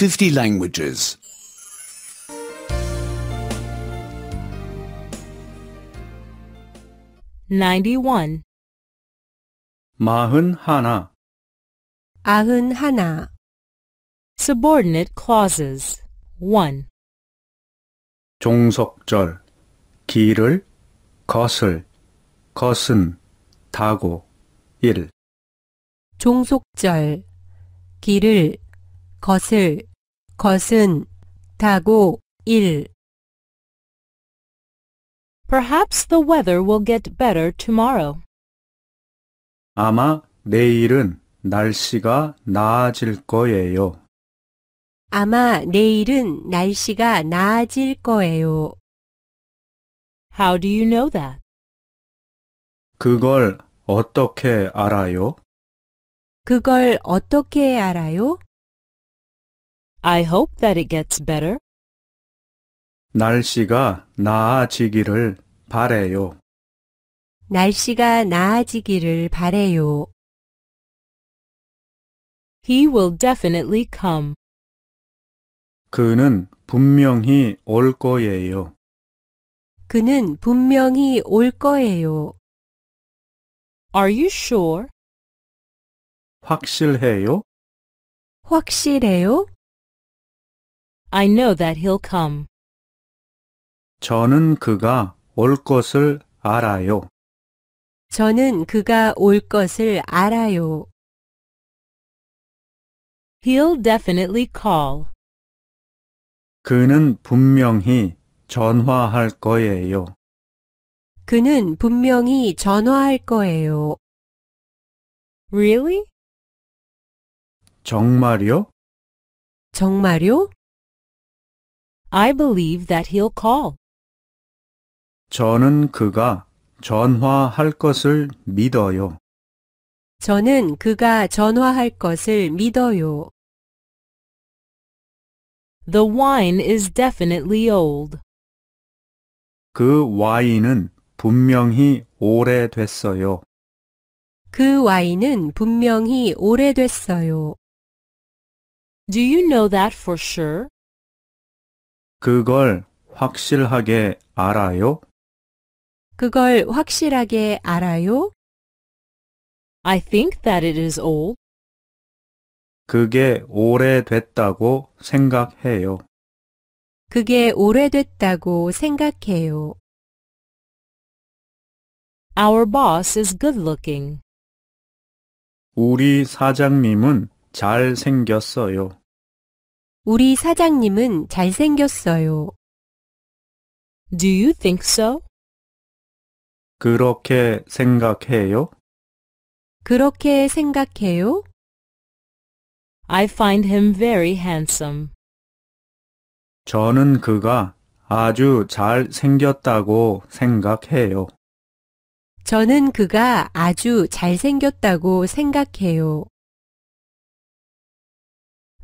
50 languages. Ninety-one. 마흔 하나. 아흔 하나. Subordinate clauses. 1. 종속절, 길을, 것을 것은 타고, 1. 종속절, 길을, 거슬, 것은 다고 일 Perhaps the weather will get better tomorrow. 아마 내일은 날씨가 나아질 거예요. 아마 내일은 날씨가 나아질 거예요. How do you know that? 그걸 어떻게 알아요? 그걸 어떻게 알아요? I hope that it gets better. 날씨가 나아지기를 바래요. 날씨가 나아지기를 바래요. He will definitely come. 그는 분명히 올 거예요. 그는 분명히 올 거예요. Are you sure? 확실해요? 확실해요? I know that he'll come. 저는 그가 올 것을 알아요. 저는 그가 올 것을 알아요. He'll definitely call. 그는 분명히 전화할 거예요. 그는 분명히 전화할 거예요. Really? 정말요? 정말요? I believe that he'll call. 저는 그가 전화할 것을 믿어요. 저는 그가 전화할 것을 믿어요. The wine is definitely old. 그 와인은 분명히 오래됐어요. 그 와인은 분명히 오래됐어요. Do you know that for sure? 그걸 확실하게 알아요? 그걸 확실하게 알아요? I think that it is old. 그게 오래됐다고 생각해요. 그게 오래됐다고 생각해요. Our boss is good looking. 우리 사장님은 잘생겼어요. 우리 사장님은 잘생겼어요. Do you think so? 그렇게 생각해요? 그렇게 생각해요? I find him very handsome. 저는 그가 아주 잘 생겼다고 생각해요. 저는 그가 아주 잘생겼다고 생각해요.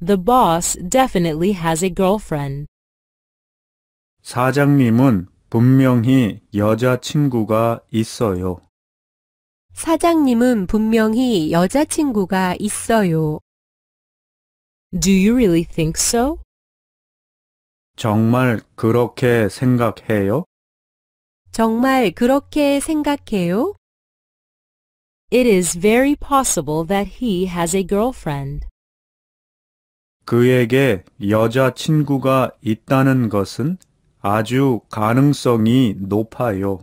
The boss definitely has a girlfriend. 사장님은 분명히 여자친구가 있어요. 사장님은 분명히 여자친구가 있어요. Do you really think so? 정말 그렇게 생각해요? 정말 그렇게 생각해요? It is very possible that he has a girlfriend. 그에게 여자친구가 있다는 것은 아주 가능성이 높아요.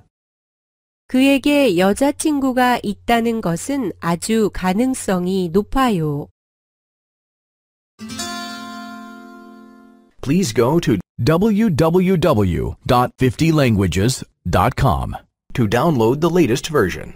그에게 여자친구가 있다는 것은 아주 가능성이 높아요. Please go to www.50languages.com to download the latest version.